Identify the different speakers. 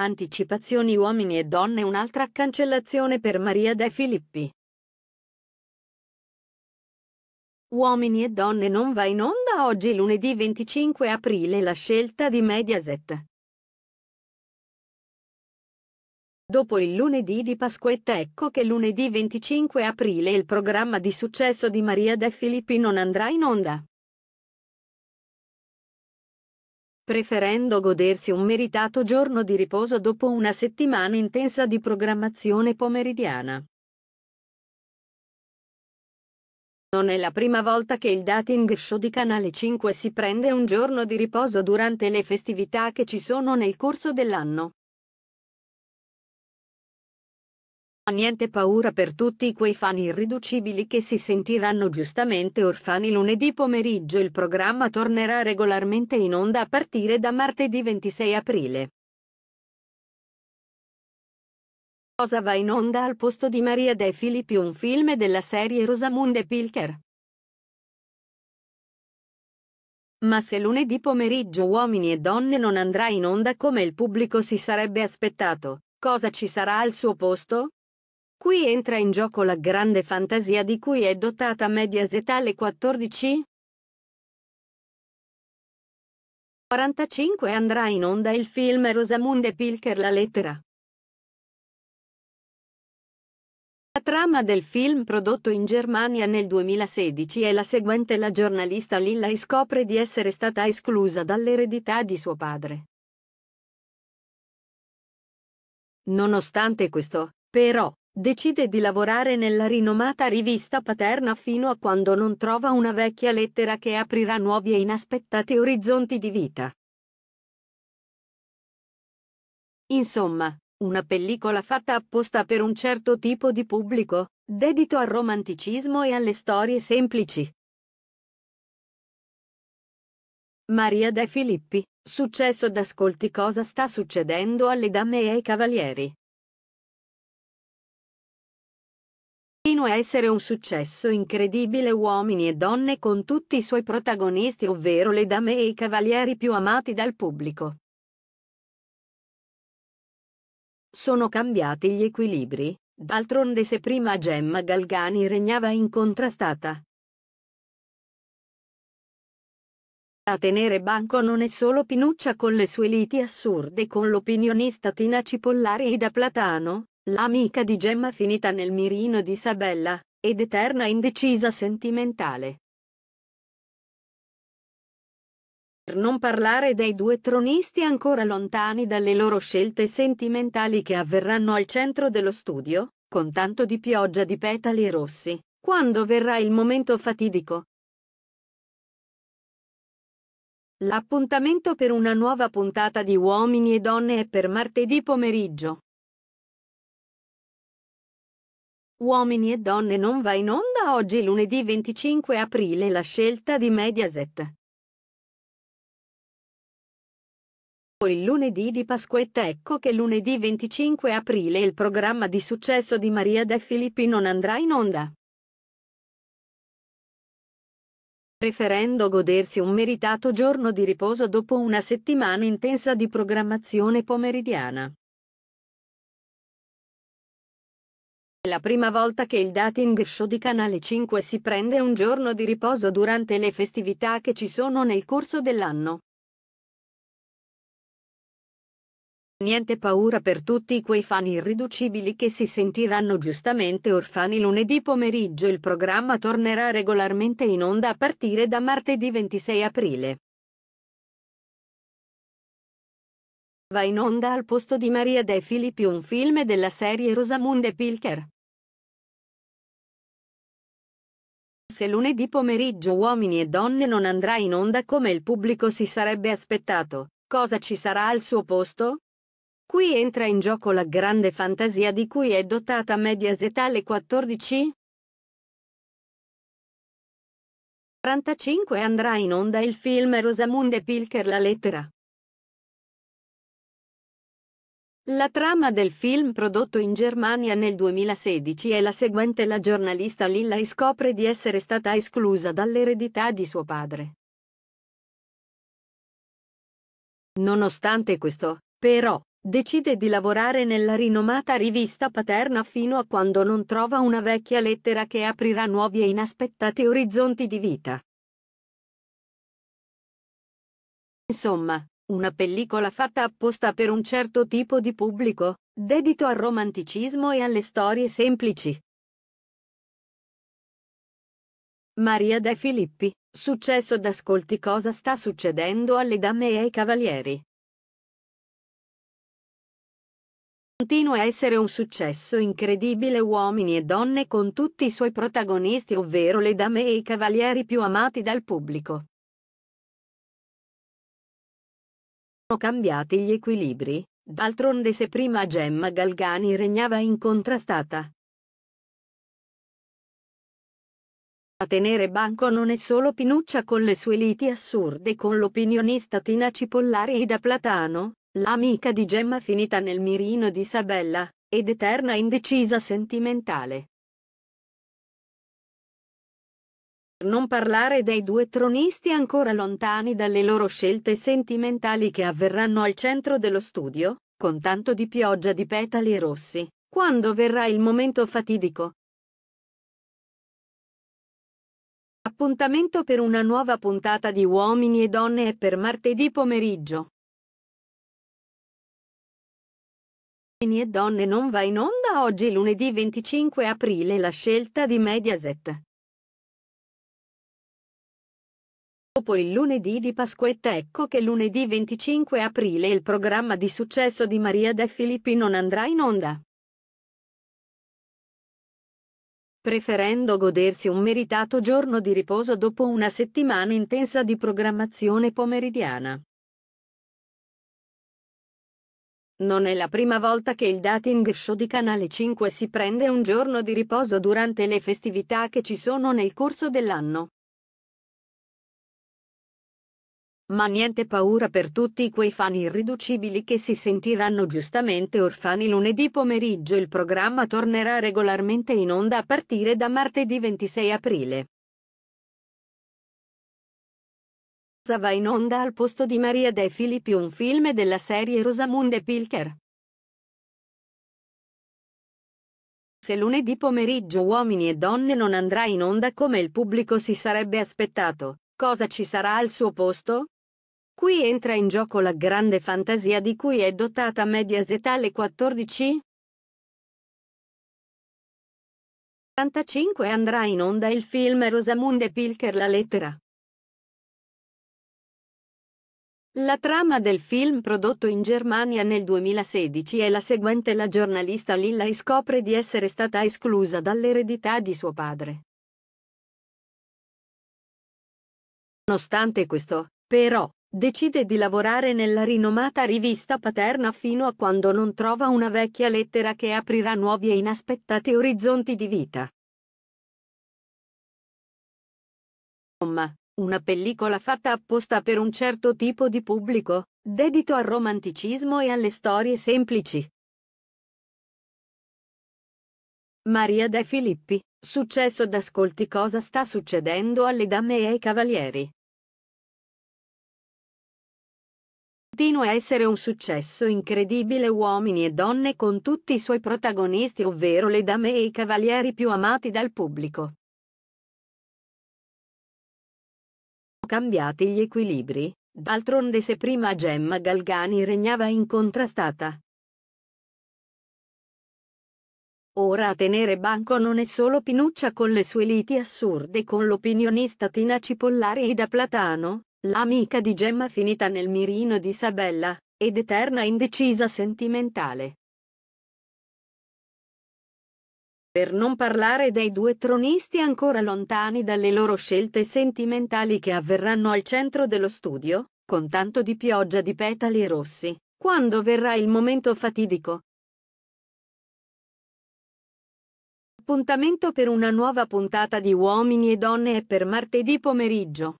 Speaker 1: Anticipazioni uomini e donne un'altra cancellazione per Maria De Filippi. Uomini e donne non va in onda oggi lunedì 25 aprile la scelta di Mediaset. Dopo il lunedì di Pasquetta ecco che lunedì 25 aprile il programma di successo di Maria De Filippi non andrà in onda. preferendo godersi un meritato giorno di riposo dopo una settimana intensa di programmazione pomeridiana. Non è la prima volta che il dating show di Canale 5 si prende un giorno di riposo durante le festività che ci sono nel corso dell'anno. Niente paura per tutti quei fan irriducibili che si sentiranno giustamente orfani lunedì pomeriggio. Il programma tornerà regolarmente in onda a partire da martedì 26 aprile. Cosa va in onda al posto di Maria De Filippi un film della serie Rosamunde Pilker? Ma se lunedì pomeriggio uomini e donne non andrà in onda come il pubblico si sarebbe aspettato, cosa ci sarà al suo posto? Qui entra in gioco la grande fantasia di cui è dotata Mediaset alle 14. 45 andrà in onda il film Rosamunde Pilker La lettera. La trama del film prodotto in Germania nel 2016 è la seguente. La giornalista Lilla scopre di essere stata esclusa dall'eredità di suo padre. Nonostante questo, però, decide di lavorare nella rinomata rivista paterna fino a quando non trova una vecchia lettera che aprirà nuovi e inaspettati orizzonti di vita. Insomma, una pellicola fatta apposta per un certo tipo di pubblico, dedito al romanticismo e alle storie semplici. Maria De Filippi, successo d'ascolti cosa sta succedendo alle dame e ai cavalieri. continua a essere un successo incredibile uomini e donne con tutti i suoi protagonisti ovvero le dame e i cavalieri più amati dal pubblico. Sono cambiati gli equilibri, d'altronde se prima Gemma Galgani regnava incontrastata. A tenere banco non è solo Pinuccia con le sue liti assurde con l'opinionista Tina Cipollari e da Platano, l'amica di Gemma finita nel mirino di Sabella, ed eterna indecisa sentimentale. Per non parlare dei due tronisti ancora lontani dalle loro scelte sentimentali che avverranno al centro dello studio, con tanto di pioggia di petali rossi, quando verrà il momento fatidico. L'appuntamento per una nuova puntata di Uomini e Donne è per martedì pomeriggio. Uomini e donne non va in onda oggi lunedì 25 aprile la scelta di Mediaset. Il lunedì di Pasquetta ecco che lunedì 25 aprile il programma di successo di Maria De Filippi non andrà in onda. Preferendo godersi un meritato giorno di riposo dopo una settimana intensa di programmazione pomeridiana. La prima volta che il dating show di Canale 5 si prende un giorno di riposo durante le festività che ci sono nel corso dell'anno. Niente paura per tutti quei fan irriducibili che si sentiranno giustamente orfani lunedì pomeriggio. Il programma tornerà regolarmente in onda a partire da martedì 26 aprile. Va in onda al posto di Maria De Filippi un film della serie Rosamunde Pilker. se lunedì pomeriggio Uomini e Donne non andrà in onda come il pubblico si sarebbe aspettato, cosa ci sarà al suo posto? Qui entra in gioco la grande fantasia di cui è dotata Mediaset alle 14? 45 andrà in onda il film Rosamunde Pilker La lettera. La trama del film prodotto in Germania nel 2016 è la seguente. La giornalista Lilla scopre di essere stata esclusa dall'eredità di suo padre. Nonostante questo, però, decide di lavorare nella rinomata rivista paterna fino a quando non trova una vecchia lettera che aprirà nuovi e inaspettati orizzonti di vita. Insomma, una pellicola fatta apposta per un certo tipo di pubblico, dedito al romanticismo e alle storie semplici. Maria De Filippi, successo d'ascolti cosa sta succedendo alle dame e ai cavalieri. Continua a essere un successo incredibile uomini e donne con tutti i suoi protagonisti ovvero le dame e i cavalieri più amati dal pubblico. cambiati gli equilibri, d'altronde se prima Gemma Galgani regnava incontrastata. A tenere banco non è solo Pinuccia con le sue liti assurde con l'opinionista Tina Cipollari e da Platano, l'amica di Gemma finita nel mirino di Sabella, ed eterna indecisa sentimentale. Non parlare dei due tronisti ancora lontani dalle loro scelte sentimentali che avverranno al centro dello studio, con tanto di pioggia di petali rossi, quando verrà il momento fatidico. Appuntamento per una nuova puntata di Uomini e Donne è per martedì pomeriggio. Uomini e Donne non va in onda oggi lunedì 25 aprile la scelta di Mediaset. Dopo il lunedì di Pasquetta ecco che lunedì 25 aprile il programma di successo di Maria De Filippi non andrà in onda. Preferendo godersi un meritato giorno di riposo dopo una settimana intensa di programmazione pomeridiana. Non è la prima volta che il dating show di Canale 5 si prende un giorno di riposo durante le festività che ci sono nel corso dell'anno. Ma niente paura per tutti quei fan irriducibili che si sentiranno giustamente orfani lunedì pomeriggio. Il programma tornerà regolarmente in onda a partire da martedì 26 aprile. va in onda al posto di Maria De Filippi un film della serie Rosamunde Pilker. Se lunedì pomeriggio Uomini e Donne non andrà in onda come il pubblico si sarebbe aspettato, cosa ci sarà al suo posto? Qui entra in gioco la grande fantasia di cui è dotata Mediaset alle 14. 85 andrà in onda il film Rosamunde Pilker La lettera. La trama del film prodotto in Germania nel 2016 è la seguente. La giornalista Lilla scopre di essere stata esclusa dall'eredità di suo padre. Nonostante questo, però, Decide di lavorare nella rinomata rivista paterna fino a quando non trova una vecchia lettera che aprirà nuovi e inaspettati orizzonti di vita. Insomma, una pellicola fatta apposta per un certo tipo di pubblico, dedito al romanticismo e alle storie semplici. Maria De Filippi, successo d'ascolti cosa sta succedendo alle dame e ai cavalieri. continua a essere un successo incredibile uomini e donne con tutti i suoi protagonisti ovvero le dame e i cavalieri più amati dal pubblico. Cambiati gli equilibri, d'altronde se prima Gemma Galgani regnava incontrastata. Ora a tenere banco non è solo Pinuccia con le sue liti assurde con l'opinionista Tina Cipollari e da Platano, l'amica di Gemma finita nel mirino di Sabella, ed eterna indecisa sentimentale. Per non parlare dei due tronisti ancora lontani dalle loro scelte sentimentali che avverranno al centro dello studio, con tanto di pioggia di petali rossi, quando verrà il momento fatidico. Appuntamento per una nuova puntata di Uomini e Donne è per martedì pomeriggio.